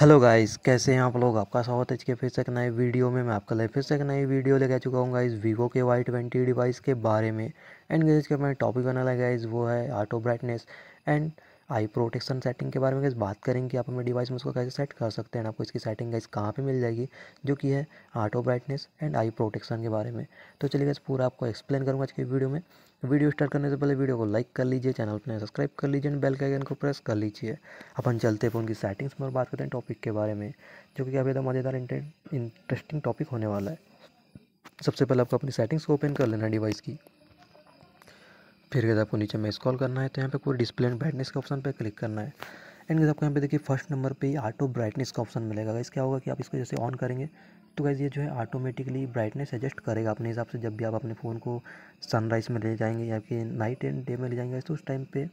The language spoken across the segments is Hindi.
हेलो गाइस कैसे हैं आप लोग आपका स्वागत है इसके फिर से एक नए वीडियो में मैं आपका लिए फिर से एक नई वीडियो लेके आ चुका हूँ गाइस वीवो के वाई ट्वेंटी डिवाइस के बारे में एंड गाइस इसके मैं टॉपिक लगा गाइस वो है auto brightness and eye protection setting के बारे में बात करेंगे कि आप अपने डिवाइस में उसको कैसे सेट कर सकते हैं आपको इसकी सेटिंग गाइस कहाँ पे मिल जाएगी जो कि है auto brightness and eye protection के बारे में तो चलिए गाइस पूरा आपको एक्सप्लेन करूँगा आज की वीडियो में वीडियो स्टार्ट करने से पहले वीडियो को लाइक कर लीजिए चैनल पर सब्सक्राइब कर लीजिए बेल के आइकन को प्रेस कर लीजिए अपन चलते हैं उनकी सेटिंग्स में और बात करते हैं टॉपिक के बारे में जो कि काफ़ी ज़्यादा तो मज़ेदार इंटरेस्टिंग टॉपिक होने वाला है सबसे पहले आपको अपनी सेटिंग्स को ओपन कर लेना डिवाइस की फिर गैस आपको नीचे में स्कॉल करना है तो यहाँ पे कोई डिस्प्ले एंड ब्राइटनेस के ऑप्शन पे क्लिक करना है एंड गैस आपको यहाँ पे देखिए फर्स्ट नंबर पे ऑटो ब्राइटनेस का ऑप्शन मिलेगा गैस क्या होगा कि आप इसको जैसे ऑन करेंगे तो गैस ये जो है ऑटोमेटिकली ब्राइटनेस एडजस्ट करेगा अपने हिसाब से जब भी आप अपने फ़ोन को सनराइज़ में ले जाएंगे या फिर नाइट एंड डे में ले जाएंगे तो उस टाइम पर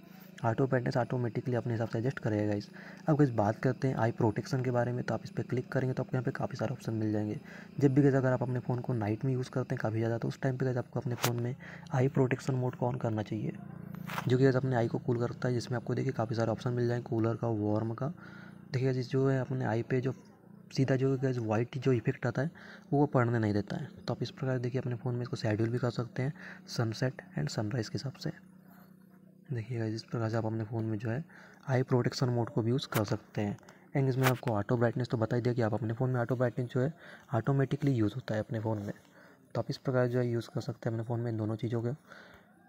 ऑटो ब्राइटनेस ऑटोमेटिकली अपने हिसाब से एडजस्ट करेगा इस अब गैस बात करते हैं आई प्रोटेक्शन के बारे में तो आप इस पर क्लिक करेंगे तो आपको यहाँ पे काफ़ी सारे ऑप्शन मिल जाएंगे जब भी कैसे अगर आप अपने फ़ोन को नाइट में यूज़ करते हैं काफ़ी ज़्यादा तो उस टाइम पे कैसे आपको अपने फ़ोन में आई प्रोटेक्शन मोड को ऑन करना चाहिए जो कि अपने आई को कूल करता है जिसमें आपको देखिए काफ़ी सारे ऑप्शन मिल जाएंगे कूलर का वार्म का देखिए इस जो है अपने आई पे जो सीधा जो गैस वाइट जो इफेक्ट आता है वो पढ़ने नहीं देता है तो आप इस प्रकार देखिए अपने फ़ोन में इसको शेड्यूल भी कर सकते हैं सनसेट एंड सनराइज़ के हिसाब से देखिएगा इस प्रकार से आप अपने फ़ोन में जो है आई प्रोटेक्शन मोड को भी यूज़ कर सकते हैं एंड इसमें आपको ऑटो ब्राइटनेस तो बता ही दिया कि आप अपने फ़ोन में ऑटो ब्राइटनेस जो है ऑटोमेटिकली यूज़ होता है अपने फ़ोन में तो आप इस प्रकार जो है यूज़ कर सकते हैं अपने फ़ोन में इन दोनों चीज़ों के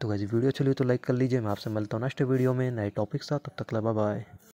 तो वैसे वीडियो अच्छी लगी तो लाइक कर लीजिए मैं आपसे मिलता हूँ नेक्स्ट वीडियो में नए टॉपिक साथ तब तक लबा बाय